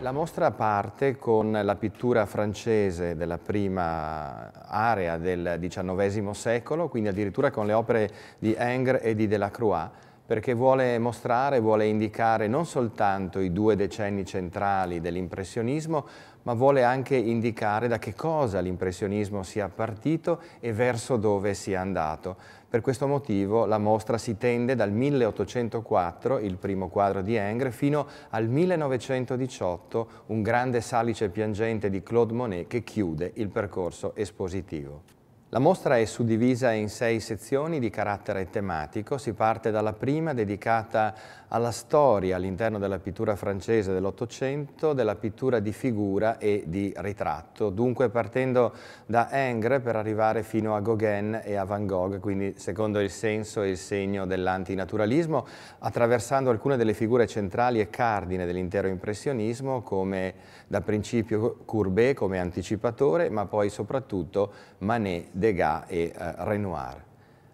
la mostra parte con la pittura francese della prima area del XIX secolo, quindi addirittura con le opere di Ingres e di Delacroix, perché vuole mostrare, vuole indicare non soltanto i due decenni centrali dell'impressionismo, ma vuole anche indicare da che cosa l'impressionismo sia partito e verso dove sia andato. Per questo motivo la mostra si tende dal 1804, il primo quadro di Engre, fino al 1918, un grande salice piangente di Claude Monet che chiude il percorso espositivo. La mostra è suddivisa in sei sezioni di carattere tematico. Si parte dalla prima dedicata alla storia all'interno della pittura francese dell'Ottocento, della pittura di figura e di ritratto, dunque partendo da Engre per arrivare fino a Gauguin e a Van Gogh, quindi secondo il senso e il segno dell'antinaturalismo, attraversando alcune delle figure centrali e cardine dell'intero impressionismo, come da principio Courbet come anticipatore, ma poi soprattutto Manet Degas e eh, Renoir.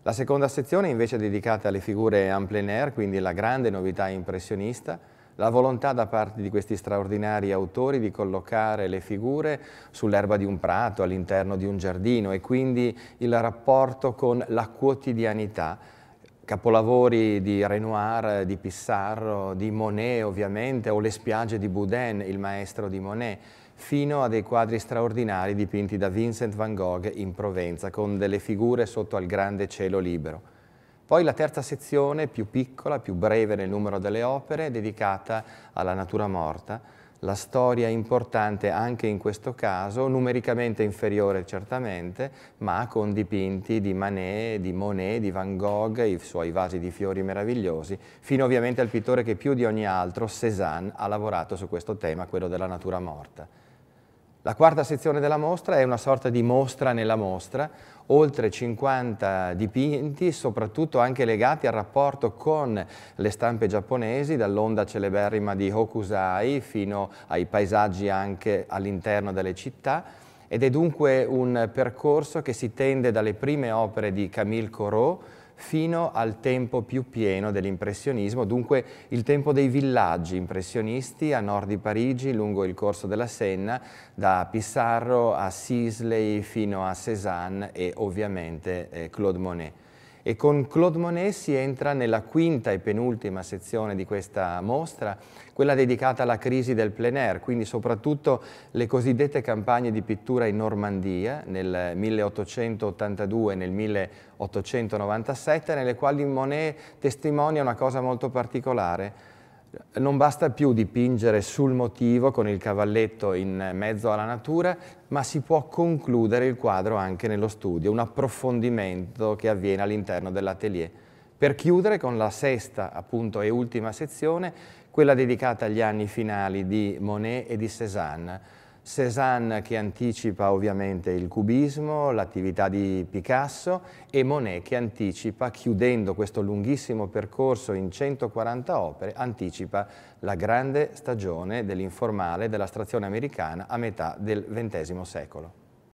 La seconda sezione invece è dedicata alle figure en plein air, quindi la grande novità impressionista, la volontà da parte di questi straordinari autori di collocare le figure sull'erba di un prato, all'interno di un giardino e quindi il rapporto con la quotidianità capolavori di Renoir, di Pissarro, di Monet ovviamente, o le spiagge di Boudin, il maestro di Monet fino a dei quadri straordinari dipinti da Vincent van Gogh in Provenza, con delle figure sotto al grande cielo libero. Poi la terza sezione, più piccola, più breve nel numero delle opere, dedicata alla natura morta, la storia importante anche in questo caso, numericamente inferiore certamente, ma con dipinti di Manet, di Monet, di Van Gogh, i suoi vasi di fiori meravigliosi, fino ovviamente al pittore che più di ogni altro, Cézanne, ha lavorato su questo tema, quello della natura morta. La quarta sezione della mostra è una sorta di mostra nella mostra, oltre 50 dipinti, soprattutto anche legati al rapporto con le stampe giapponesi, dall'onda celeberrima di Hokusai fino ai paesaggi anche all'interno delle città, ed è dunque un percorso che si tende dalle prime opere di Camille Corot, fino al tempo più pieno dell'impressionismo, dunque il tempo dei villaggi impressionisti a nord di Parigi, lungo il corso della Senna, da Pissarro a Sisley fino a Cézanne e ovviamente eh, Claude Monet e con Claude Monet si entra nella quinta e penultima sezione di questa mostra, quella dedicata alla crisi del plein air, quindi soprattutto le cosiddette campagne di pittura in Normandia nel 1882 e nel 1897, nelle quali Monet testimonia una cosa molto particolare, non basta più dipingere sul motivo con il cavalletto in mezzo alla natura, ma si può concludere il quadro anche nello studio, un approfondimento che avviene all'interno dell'atelier. Per chiudere con la sesta appunto, e ultima sezione, quella dedicata agli anni finali di Monet e di Cézanne, Cézanne che anticipa ovviamente il cubismo, l'attività di Picasso e Monet che anticipa, chiudendo questo lunghissimo percorso in 140 opere, anticipa la grande stagione dell'informale dell'astrazione americana a metà del XX secolo.